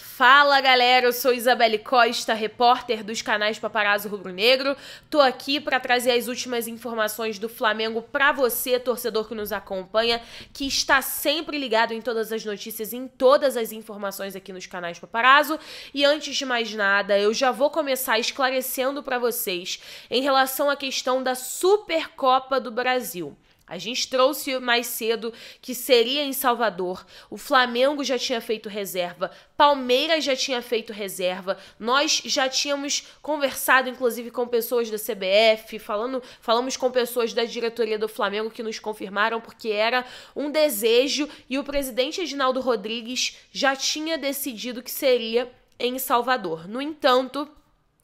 Fala galera, eu sou Isabelle Costa, repórter dos canais Paparazzo Rubro Negro. Tô aqui para trazer as últimas informações do Flamengo para você, torcedor que nos acompanha, que está sempre ligado em todas as notícias, em todas as informações aqui nos canais Paparazzo. E antes de mais nada, eu já vou começar esclarecendo para vocês em relação à questão da Supercopa do Brasil. A gente trouxe mais cedo que seria em Salvador. O Flamengo já tinha feito reserva, Palmeiras já tinha feito reserva. Nós já tínhamos conversado inclusive com pessoas da CBF, falando, falamos com pessoas da diretoria do Flamengo que nos confirmaram porque era um desejo e o presidente Edinaldo Rodrigues já tinha decidido que seria em Salvador. No entanto,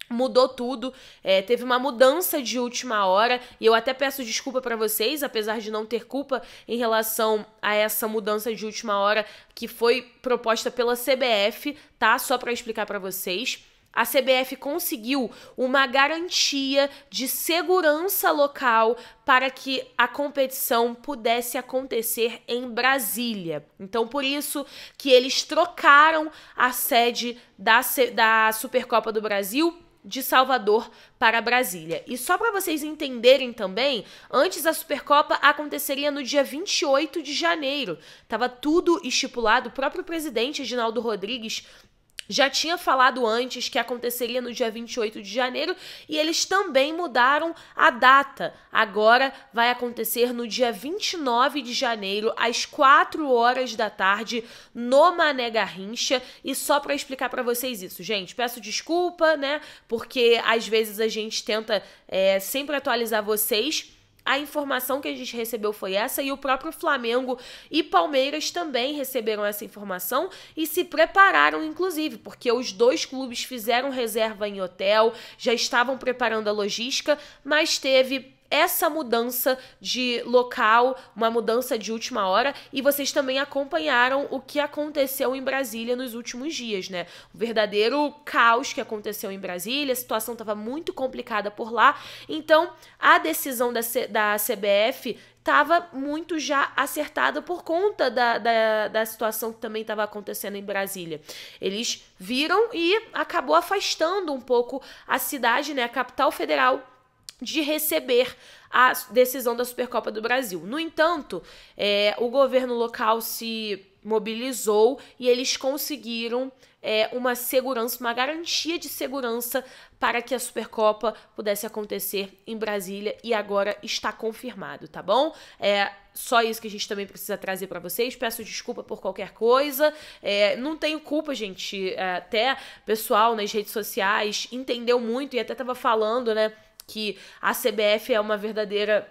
mudou tudo, é, teve uma mudança de última hora e eu até peço desculpa para vocês, apesar de não ter culpa em relação a essa mudança de última hora que foi proposta pela CBF, tá? Só para explicar para vocês. A CBF conseguiu uma garantia de segurança local para que a competição pudesse acontecer em Brasília. Então, por isso que eles trocaram a sede da, da Supercopa do Brasil de Salvador para Brasília. E só para vocês entenderem também, antes a Supercopa aconteceria no dia 28 de janeiro. Tava tudo estipulado, o próprio presidente Ginaldo Rodrigues já tinha falado antes que aconteceria no dia 28 de janeiro e eles também mudaram a data. Agora vai acontecer no dia 29 de janeiro, às 4 horas da tarde, no Mané Garrincha. E só para explicar para vocês isso, gente, peço desculpa, né? Porque às vezes a gente tenta é, sempre atualizar vocês a informação que a gente recebeu foi essa e o próprio Flamengo e Palmeiras também receberam essa informação e se prepararam, inclusive, porque os dois clubes fizeram reserva em hotel, já estavam preparando a logística, mas teve essa mudança de local, uma mudança de última hora, e vocês também acompanharam o que aconteceu em Brasília nos últimos dias, né? O verdadeiro caos que aconteceu em Brasília, a situação estava muito complicada por lá, então a decisão da, C da CBF estava muito já acertada por conta da, da, da situação que também estava acontecendo em Brasília. Eles viram e acabou afastando um pouco a cidade, né, a capital federal de receber a decisão da Supercopa do Brasil. No entanto, é, o governo local se mobilizou e eles conseguiram é, uma segurança, uma garantia de segurança para que a Supercopa pudesse acontecer em Brasília e agora está confirmado, tá bom? É só isso que a gente também precisa trazer para vocês. Peço desculpa por qualquer coisa. É, não tenho culpa, gente. É, até pessoal nas redes sociais entendeu muito e até tava falando, né? que a CBF é uma verdadeira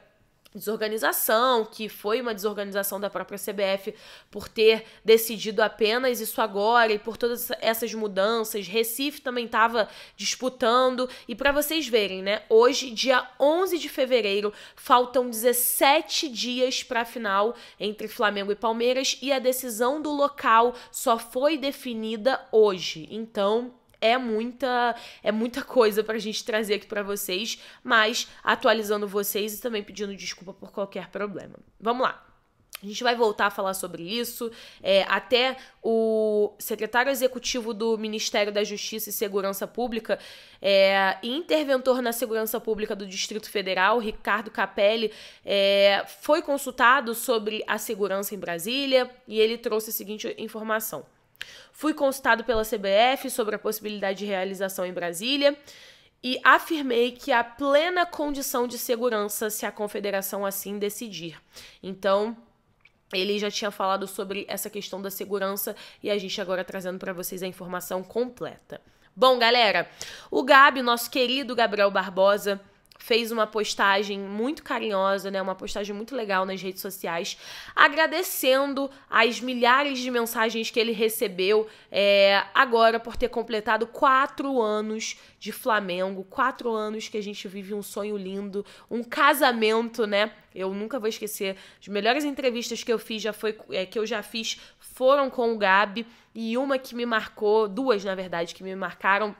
desorganização, que foi uma desorganização da própria CBF por ter decidido apenas isso agora e por todas essas mudanças. Recife também estava disputando e para vocês verem, né? Hoje, dia 11 de fevereiro, faltam 17 dias para a final entre Flamengo e Palmeiras e a decisão do local só foi definida hoje. Então, é muita é muita coisa pra gente trazer aqui para vocês, mas atualizando vocês e também pedindo desculpa por qualquer problema. Vamos lá. A gente vai voltar a falar sobre isso. É, até o secretário executivo do Ministério da Justiça e Segurança Pública é, e interventor na Segurança Pública do Distrito Federal, Ricardo Capelli, é, foi consultado sobre a segurança em Brasília e ele trouxe a seguinte informação. Fui consultado pela CBF sobre a possibilidade de realização em Brasília e afirmei que há plena condição de segurança se a confederação assim decidir. Então, ele já tinha falado sobre essa questão da segurança e a gente agora trazendo para vocês a informação completa. Bom, galera, o Gabi, nosso querido Gabriel Barbosa, fez uma postagem muito carinhosa, né? Uma postagem muito legal nas redes sociais, agradecendo as milhares de mensagens que ele recebeu é, agora por ter completado quatro anos de Flamengo, quatro anos que a gente vive um sonho lindo, um casamento, né? Eu nunca vou esquecer. As melhores entrevistas que eu fiz já foi é, que eu já fiz foram com o Gabi e uma que me marcou, duas na verdade que me marcaram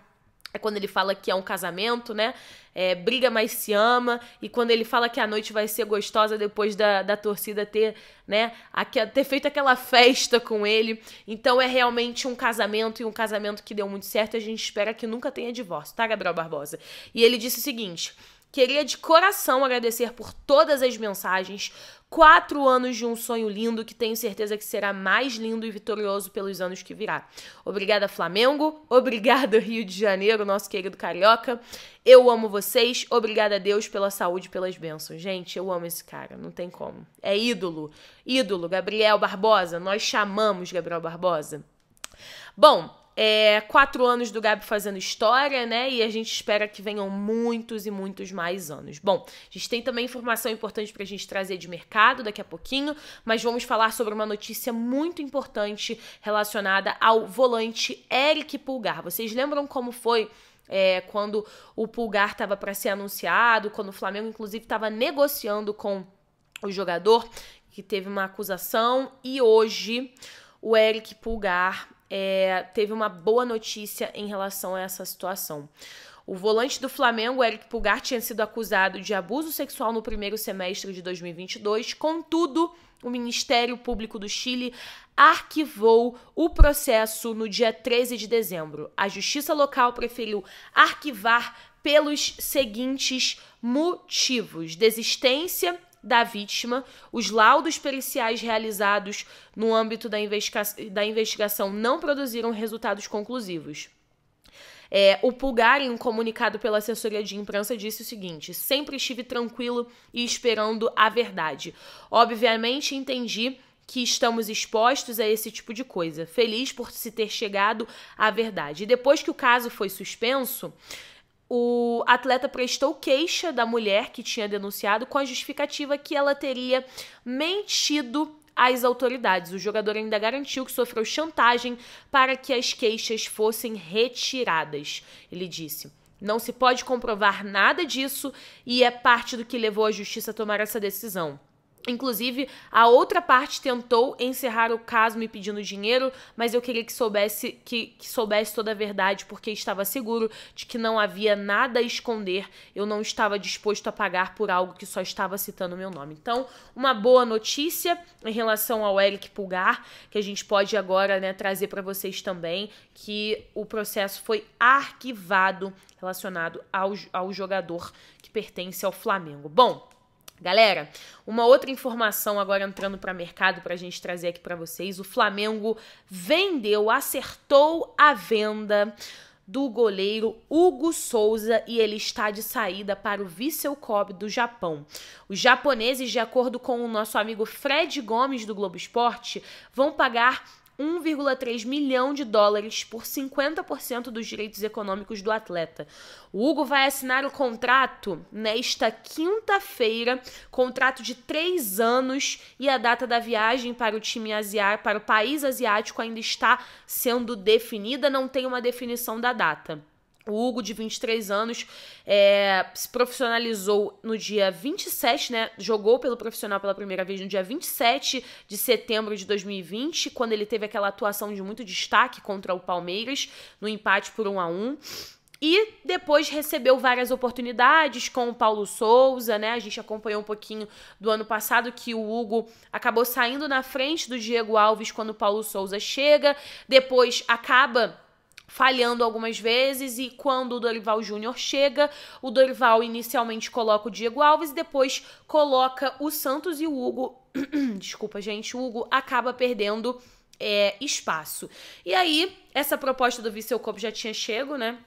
é quando ele fala que é um casamento, né? É, briga, mas se ama. E quando ele fala que a noite vai ser gostosa depois da, da torcida ter, né? Aqui, ter feito aquela festa com ele. Então é realmente um casamento e um casamento que deu muito certo. a gente espera que nunca tenha divórcio, tá, Gabriel Barbosa? E ele disse o seguinte: Queria de coração agradecer por todas as mensagens. Quatro anos de um sonho lindo que tenho certeza que será mais lindo e vitorioso pelos anos que virá. Obrigada, Flamengo. Obrigada, Rio de Janeiro, nosso querido carioca. Eu amo vocês. Obrigada a Deus pela saúde e pelas bênçãos. Gente, eu amo esse cara, não tem como. É ídolo. Ídolo, Gabriel Barbosa. Nós chamamos Gabriel Barbosa. Bom, é, quatro anos do Gabi fazendo história, né? E a gente espera que venham muitos e muitos mais anos. Bom, a gente tem também informação importante pra gente trazer de mercado daqui a pouquinho, mas vamos falar sobre uma notícia muito importante relacionada ao volante Eric Pulgar. Vocês lembram como foi? É, quando o Pulgar estava para ser anunciado, quando o Flamengo, inclusive, estava negociando com o jogador, que teve uma acusação, e hoje o Eric Pulgar é, teve uma boa notícia em relação a essa situação. O volante do Flamengo, Eric Pulgar, tinha sido acusado de abuso sexual no primeiro semestre de 2022. Contudo, o Ministério Público do Chile arquivou o processo no dia 13 de dezembro. A justiça local preferiu arquivar pelos seguintes motivos: desistência da vítima. Os laudos periciais realizados no âmbito da, investiga da investigação não produziram resultados conclusivos. É, o Pulgar, em um comunicado pela assessoria de imprensa, disse o seguinte: sempre estive tranquilo e esperando a verdade. Obviamente entendi que estamos expostos a esse tipo de coisa. Feliz por se ter chegado à verdade. E depois que o caso foi suspenso, o atleta prestou queixa da mulher que tinha denunciado com a justificativa que ela teria mentido às autoridades. O jogador ainda garantiu que sofreu chantagem para que as queixas fossem retiradas. Ele disse. Não se pode comprovar nada disso e é parte do que levou a justiça a tomar essa decisão. Inclusive, a outra parte tentou encerrar o caso me pedindo dinheiro, mas eu queria que soubesse que, que, soubesse toda a verdade, porque estava seguro de que não havia nada a esconder. Eu não estava disposto a pagar por algo que só estava citando meu nome. Então, uma boa notícia em relação ao Eric Pulgar, que a gente pode agora né, trazer para vocês também, que o processo foi arquivado relacionado ao, ao jogador que pertence ao Flamengo. Bom, Galera, uma outra informação agora entrando para mercado para a gente trazer aqui para vocês: o Flamengo vendeu, acertou a venda do goleiro Hugo Souza e ele está de saída para o Vissel Kobe do Japão. Os japoneses, de acordo com o nosso amigo Fred Gomes do Globo Esporte, vão pagar 1,3 milhão de dólares por 50% dos direitos econômicos do atleta. O Hugo vai assinar o contrato nesta quinta-feira, contrato de três anos, e a data da viagem para o time asiático, para o país asiático ainda está sendo definida, não tem uma definição da data. O Hugo, de 23 anos, é, se profissionalizou no dia 27, né? Jogou pelo profissional pela primeira vez no dia 27 de setembro de 2020, quando ele teve aquela atuação de muito destaque contra o Palmeiras, no empate por 1 a 1 e depois recebeu várias oportunidades com o Paulo Souza, né? A gente acompanhou um pouquinho do ano passado que o Hugo acabou saindo na frente do Diego Alves quando o Paulo Souza chega, depois acaba falhando algumas vezes e quando o Dorival Júnior chega, o Dorival inicialmente coloca o Diego Alves e depois coloca o Santos e o Hugo. Desculpa, gente, o Hugo acaba perdendo é, espaço. E aí, essa proposta do Viseu Copo já tinha chego, né?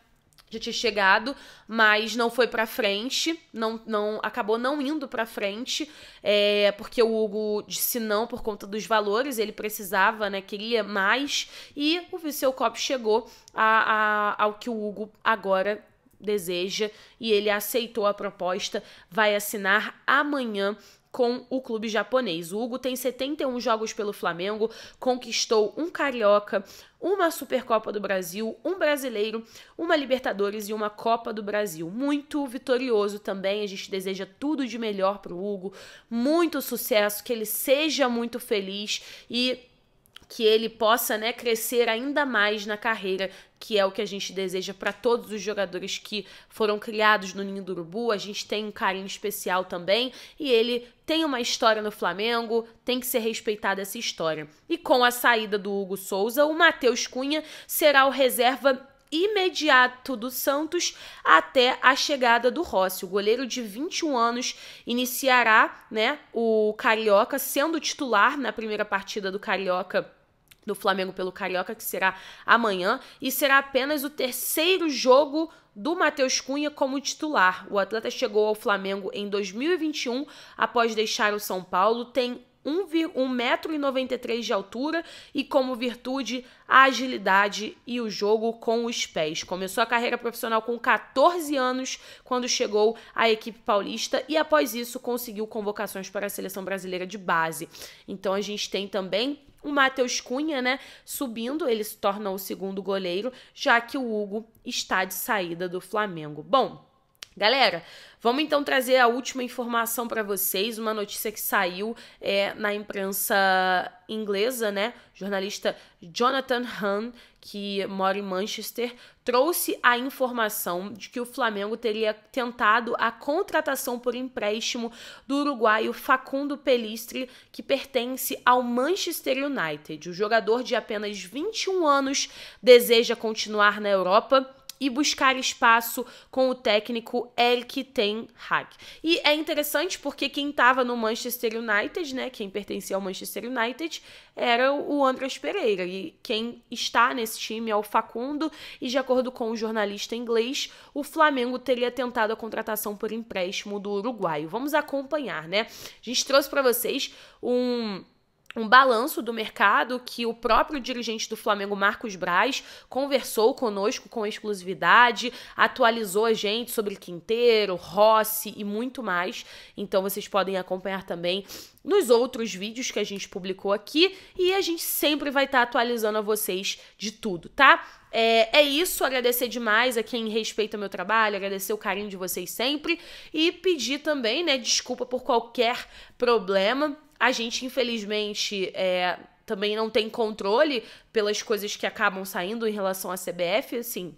já tinha chegado, mas não foi para frente, não, não acabou não indo para frente, é, porque o Hugo disse não por conta dos valores, ele precisava, né, queria mais, e o seu Cop chegou a, a, ao que o Hugo agora deseja e ele aceitou a proposta, vai assinar amanhã com o clube japonês. O Hugo tem 71 jogos pelo Flamengo, conquistou um carioca, uma Supercopa do Brasil, um brasileiro, uma Libertadores e uma Copa do Brasil. Muito vitorioso também. A gente deseja tudo de melhor para o Hugo, muito sucesso, que ele seja muito feliz e que ele possa né, crescer ainda mais na carreira, que é o que a gente deseja para todos os jogadores que foram criados no Ninho do Urubu. A gente tem um carinho especial também e ele tem uma história no Flamengo, tem que ser respeitada essa história. E com a saída do Hugo Souza, o Matheus Cunha será o reserva imediato do Santos até a chegada do Rossi. O goleiro de 21 anos iniciará, né, o Carioca sendo titular na primeira partida do Carioca do Flamengo pelo Carioca, que será amanhã, e será apenas o terceiro jogo do Matheus Cunha como titular. O atleta chegou ao Flamengo em 2021 após deixar o São Paulo, tem 1,93m de altura e como virtude a agilidade e o jogo com os pés. Começou a carreira profissional com 14 anos quando chegou à equipe paulista e após isso conseguiu convocações para a seleção brasileira de base. Então a gente tem também o Matheus Cunha, né, subindo, ele se torna o segundo goleiro, já que o Hugo está de saída do Flamengo. Bom, Galera, vamos então trazer a última informação para vocês, uma notícia que saiu é, na imprensa inglesa, né? jornalista Jonathan Hahn, que mora em Manchester, trouxe a informação de que o Flamengo teria tentado a contratação por empréstimo do uruguaio Facundo Pelistri, que pertence ao Manchester United. O jogador de apenas 21 anos deseja continuar na Europa e buscar espaço com o técnico Eric Ten Hag. E é interessante porque quem estava no Manchester United, né, quem pertencia ao Manchester United, era o André Pereira. E quem está nesse time é o Facundo, e de acordo com o um jornalista inglês, o Flamengo teria tentado a contratação por empréstimo do uruguaio. Vamos acompanhar, né? A gente trouxe para vocês um um balanço do mercado que o próprio dirigente do Flamengo, Marcos Braz, conversou conosco com exclusividade, atualizou a gente sobre Quinteiro, Rossi e muito mais. Então vocês podem acompanhar também nos outros vídeos que a gente publicou aqui e a gente sempre vai estar tá atualizando a vocês de tudo, tá? É, é isso, agradecer demais a quem respeita meu trabalho, agradecer o carinho de vocês sempre e pedir também, né, desculpa por qualquer problema a gente, infelizmente, é, também não tem controle pelas coisas que acabam saindo em relação à CBF, assim.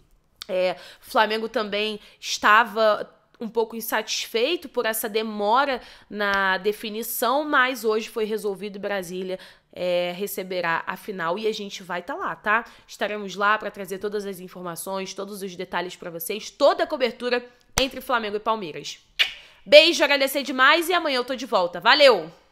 É, Flamengo também estava um pouco insatisfeito por essa demora na definição, mas hoje foi resolvido Brasília é, receberá a final e a gente vai estar tá lá, tá? Estaremos lá para trazer todas as informações, todos os detalhes para vocês, toda a cobertura entre Flamengo e Palmeiras. Beijo, agradecer demais e amanhã eu tô de volta. Valeu!